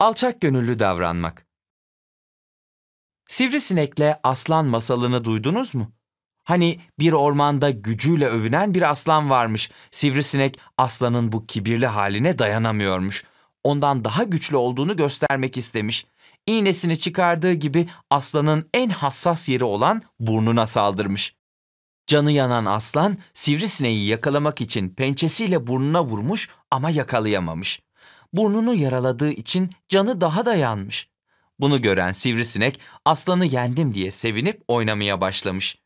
Alçak gönüllü davranmak. Sivrisinekle aslan masalını duydunuz mu? Hani bir ormanda gücüyle övünen bir aslan varmış. Sivrisinek aslanın bu kibirli haline dayanamıyormuş. Ondan daha güçlü olduğunu göstermek istemiş. İğnesini çıkardığı gibi aslanın en hassas yeri olan burnuna saldırmış. Canı yanan aslan sivrisineği yakalamak için pençesiyle burnuna vurmuş ama yakalayamamış burnunu yaraladığı için canı daha da yanmış. Bunu gören sivrisinek aslanı yendim diye sevinip oynamaya başlamış.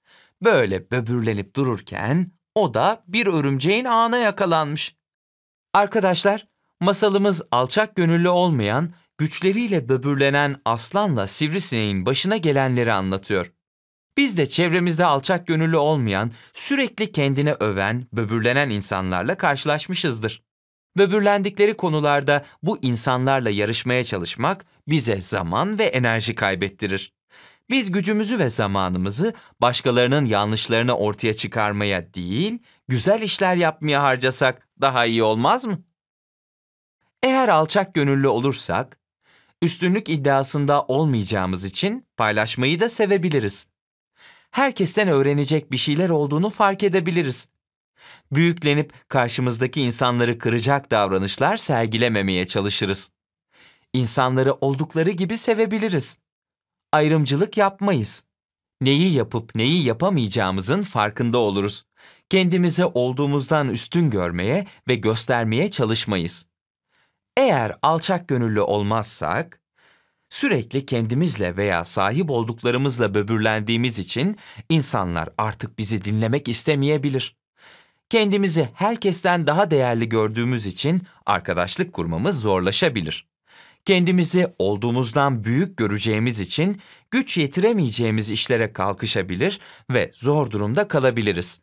Böyle böbürlenip dururken o da bir örümceğin ağına yakalanmış. Arkadaşlar, masalımız alçak gönüllü olmayan, güçleriyle böbürlenen aslanla sivrisineğin başına gelenleri anlatıyor. Biz de çevremizde alçak gönüllü olmayan, sürekli kendine öven, böbürlenen insanlarla karşılaşmışızdır. Böbürlendikleri konularda bu insanlarla yarışmaya çalışmak bize zaman ve enerji kaybettirir. Biz gücümüzü ve zamanımızı başkalarının yanlışlarını ortaya çıkarmaya değil, güzel işler yapmaya harcasak daha iyi olmaz mı? Eğer alçak gönüllü olursak, üstünlük iddiasında olmayacağımız için paylaşmayı da sevebiliriz. Herkesten öğrenecek bir şeyler olduğunu fark edebiliriz. Büyüklenip karşımızdaki insanları kıracak davranışlar sergilememeye çalışırız. İnsanları oldukları gibi sevebiliriz. Ayrımcılık yapmayız. Neyi yapıp neyi yapamayacağımızın farkında oluruz. Kendimizi olduğumuzdan üstün görmeye ve göstermeye çalışmayız. Eğer alçak gönüllü olmazsak, sürekli kendimizle veya sahip olduklarımızla böbürlendiğimiz için insanlar artık bizi dinlemek istemeyebilir. Kendimizi herkesten daha değerli gördüğümüz için arkadaşlık kurmamız zorlaşabilir. Kendimizi olduğumuzdan büyük göreceğimiz için güç yetiremeyeceğimiz işlere kalkışabilir ve zor durumda kalabiliriz.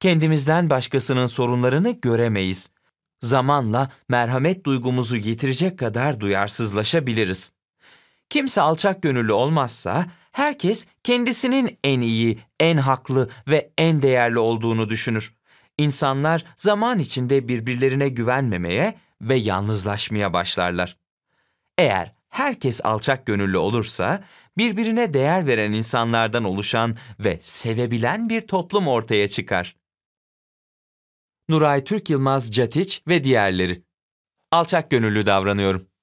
Kendimizden başkasının sorunlarını göremeyiz. Zamanla merhamet duygumuzu yitirecek kadar duyarsızlaşabiliriz. Kimse alçak gönüllü olmazsa herkes kendisinin en iyi, en haklı ve en değerli olduğunu düşünür. İnsanlar zaman içinde birbirlerine güvenmemeye ve yalnızlaşmaya başlarlar. Eğer herkes alçak gönüllü olursa, birbirine değer veren insanlardan oluşan ve sevebilen bir toplum ortaya çıkar. Nuray Türk Yılmaz Catiç ve diğerleri. Alçak gönüllü davranıyorum.